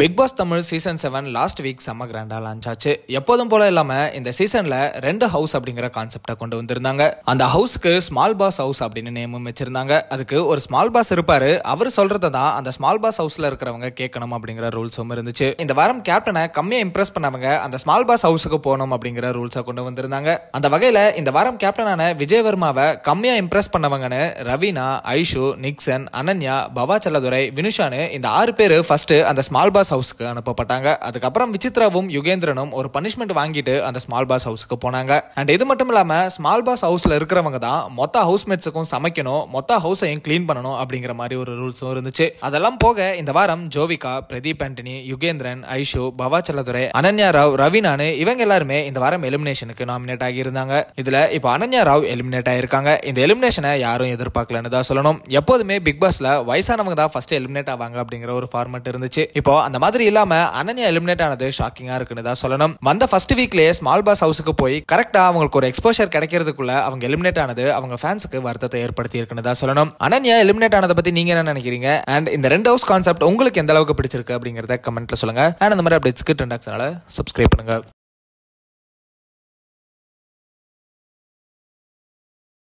big Boss Tamil season seven last week செம்ம கிராண்டாக launch ஆச்சு எப்போதும் போல இல்லாமல் இந்த சீசனில் ரெண்டு ஹவுஸ் அப்படிங்கிற கான்செப்டை கொண்டு வந்திருந்தாங்க அந்த ஹவுஸ்க்கு ஸ்மால் பாஸ் ஹவுஸ் அப்படின்னு நேமும் வச்சிருந்தாங்க அதுக்கு ஒரு ஸ்மால் பாஸ் இருப்பார் அவர் சொல்கிறத தான் அந்த ஸ்மால் பாஸ் ஹவுஸில் இருக்கிறவங்க கேட்கணும் அப்படிங்கிற ரூல்ஸும் இருந்துச்சு இந்த வாரம் கேப்டனை கம்மியாக இம்ப்ரெஸ் பண்ணவங்க அந்த ஸ்மால் பாஸ் ஹவுஸுக்கு போகணும் அப்படிங்கிற ரூல்ஸை கொண்டு வந்திருந்தாங்க அந்த வகையில் இந்த வாரம் கேப்டனான விஜய் வர்மாவை கம்மியாக இம்ப்ரெஸ் பண்ணவங்கன்னு ரவீனா ஐஷு நிக்சன் அனன்யா பவா செல்லதுரை வினுஷான்னு இந்த ஆறு பேர் ஃபர்ஸ்ட் அந்த ஸ்மால் பாஸ் ஹவுஸ்க்கு அனுப்பப்பட்டாங்க அதுக்கப்புறம் விசித்ராவும் யுகேந்திரனும் ஒரு பனிஷ்மெண்ட் வாங்கிட்டு அந்த ஸ்மால் பாஸ் ஹவுஸ்க்கு போனாங்க அண்ட் இது மட்டும் இல்லாம ஸ்மால் பாஸ் ஹவுஸ்ல இருக்கிறவங்க தான் மொத்த ஹவுஸ் மேட்ஸுக்கும் சமைக்கணும் மொத்த ஹவுஸையும் கிளீன் பண்ணணும் அப்படிங்கிற மாதிரி ஒரு ரூல்ஸும் இருந்துச்சு அதெல்லாம் போக இந்த வாரம் ஜோவிகா பிரதீப் ஆண்டனி யுகேந்திரன் ஐஷு பவா செல்லதுரை அனன்யா ராவ் ரவினானு இவங்க எல்லாருமே இந்த வாரம் எலிமினேஷனுக்கு நாமினேட் ஆகியிருந்தாங்க இதுல இப்போ அனன்யா ராவ் எலிமினேட் ஆயிருக்காங்க இந்த எலிமினேஷனை யாரும் எதிர்பார்க்கலன்னு தான் சொல்லணும் எப்போதுமே பிக் பாஸ்ல வயசானவங்க தான் ஃபர்ஸ்ட் எலிமினேட் ஆவாங்க அப்படிங்கிற ஒரு ஃபார்மேட் இருந்துச்சு இப்போ அந்த மாதிரி இல்லாம அனன்யா எலிமினேட் ஆனது ஷாக்கிங்கா இருக்குன்னு தான் சொல்லணும் வந்த ஃபர்ஸ்ட் வீக்லேயே ஸ்மால் பாஸ் ஹவுஸுக்கு போய் கரெக்டா அவங்களுக்கு ஒரு எக்ஸ்போஷர் கிடைக்கிறதுக்குள்ள அவங்க எலிமினேட் ஆனது அவங்க ஃபேன்ஸுக்கு வருத்தத்தை ஏற்படுத்தி இருக்குன்னு தான் சொல்லணும் அனன்யா எலிமினேட் ஆனதை பத்தி நீங்க என்ன நினைக்கிறீங்க அண்ட் இந்த ரெண்டு ஹவுஸ் கான்செப்ட் உங்களுக்கு எந்த அளவுக்கு பிடிச்சிருக்கு அப்படிங்கறத கமெண்ட்ல சொல்லுங்க அண்ட் அந்த மாதிரி அப்படி சப்ஸ்கிரைப் பண்ணுங்க